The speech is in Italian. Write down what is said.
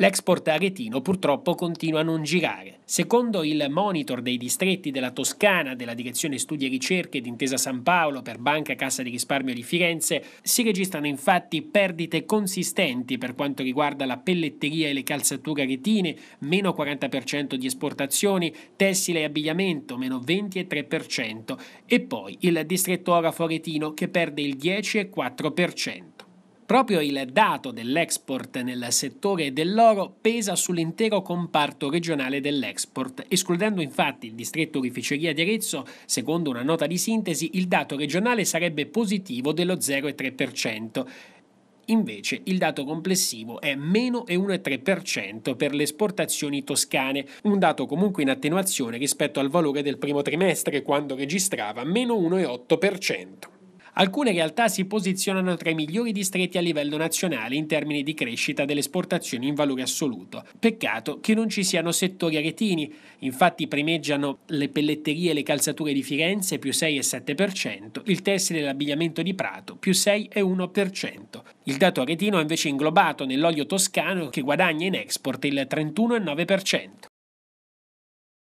L'export aretino purtroppo continua a non girare. Secondo il monitor dei distretti della Toscana della Direzione Studi e Ricerche d'Intesa San Paolo per Banca Cassa di Risparmio di Firenze, si registrano infatti perdite consistenti per quanto riguarda la pelletteria e le calzature aretine, meno 40% di esportazioni, tessile e abbigliamento, meno 23%, e poi il distretto orafo aretino che perde il 10,4%. Proprio il dato dell'export nel settore dell'oro pesa sull'intero comparto regionale dell'export, escludendo infatti il distretto rificeria di Arezzo, secondo una nota di sintesi, il dato regionale sarebbe positivo dello 0,3%. Invece il dato complessivo è meno 1,3% per le esportazioni toscane, un dato comunque in attenuazione rispetto al valore del primo trimestre quando registrava meno 1,8%. Alcune realtà si posizionano tra i migliori distretti a livello nazionale in termini di crescita delle esportazioni in valore assoluto. Peccato che non ci siano settori aretini, infatti primeggiano le pelletterie e le calzature di Firenze più 6,7%, il tessile e l'abbigliamento di Prato più 6,1%. Il dato aretino è invece inglobato nell'olio toscano che guadagna in export il 31,9%.